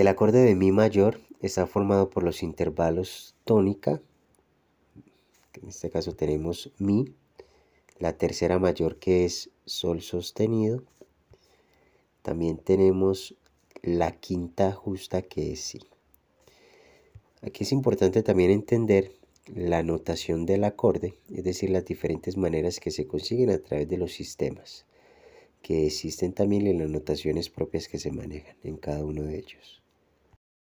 El acorde de Mi mayor está formado por los intervalos tónica, en este caso tenemos Mi, la tercera mayor que es Sol sostenido, también tenemos la quinta justa que es Si. Aquí es importante también entender la notación del acorde, es decir, las diferentes maneras que se consiguen a través de los sistemas, que existen también en las notaciones propias que se manejan en cada uno de ellos.